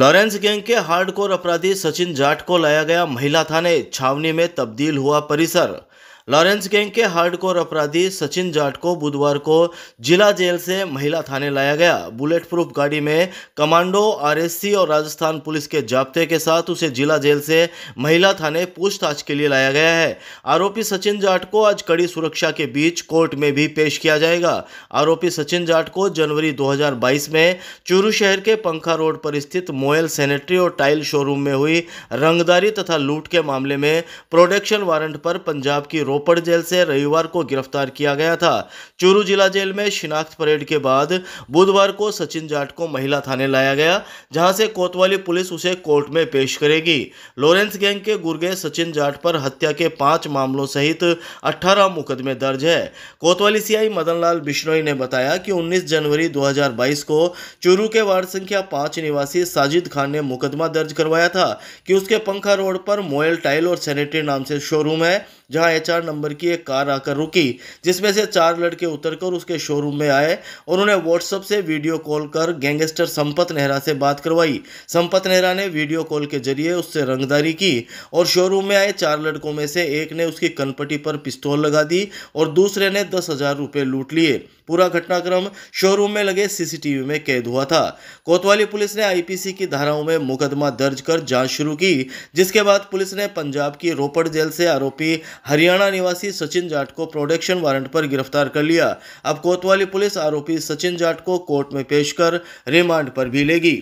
Lawrence gang के hardcore अपराधी सचिन जाट को लाया गया महिला थाने छावनी में तब्दील हुआ परिसर लॉरेंस गैंग के हार्डकोर अपराधी सचिन जाट को बुधवार को जिला जेल से महिला थाने लाया गया बुलेट प्रूफ गाड़ी में कमांडो आरएससी और राजस्थान पुलिस के जाब्ते के साथ उसे जिला जेल से महिला थाने पूछताछ के लिए लाया गया है आरोपी सचिन जाट को आज कड़ी सुरक्षा के बीच कोर्ट में भी पेश किया जाएगा आरोपी सचिन जाट को जनवरी दो में चूरू शहर के पंखा रोड पर स्थित मोयल सैनिटरी और टाइल शोरूम में हुई रंगदारी तथा लूट के मामले में प्रोडक्शन वारंट पर पंजाब की रोपड़ जेल से रविवार को गिरफ्तार किया गया था चूरू जिला जेल में शिनाख्त परेड के बाद बुधवार को सचिन जाट को महिला थाने लाया गया जहां से कोतवाली पुलिस उसे कोर्ट में पेश करेगी लॉरेंस गैंग के गुर्गे सचिन जाट पर हत्या के पांच मामलों सहित अट्ठारह मुकदमे दर्ज है कोतवाली सीआई लाल बिश्नोई ने बताया कि उन्नीस जनवरी दो को चूरू के वार्ड संख्या पांच निवासी साजिद खान ने मुकदमा दर्ज करवाया था कि उसके पंखा रोड पर मोयल टाइल और सैनिटरी नाम से शोरूम है जहां एच नंबर की एक कार आकर रुकी जिसमें से चार लड़के उतरकर उसके शोरूम में आए और उन्हें व्हाट्सअप से वीडियो कॉल कर गैंगस्टर संपत नेहरा से बात करवाई संपत नेहरा ने वीडियो कॉल के जरिए उससे रंगदारी की और शोरूम में आए चार लड़कों में से एक ने उसकी कनपट्टी पर पिस्तौल लगा दी और दूसरे ने दस हजार लूट लिए पूरा घटनाक्रम शोरूम में लगे सीसीटीवी में कैद हुआ था कोतवाली पुलिस ने आईपीसी की धाराओं में मुकदमा दर्ज कर जांच शुरू की जिसके बाद पुलिस ने पंजाब की रोपड़ जेल से आरोपी हरियाणा निवासी सचिन जाट को प्रोडक्शन वारंट पर गिरफ्तार कर लिया अब कोतवाली पुलिस आरोपी सचिन जाट को कोर्ट में पेश कर रिमांड पर भी लेगी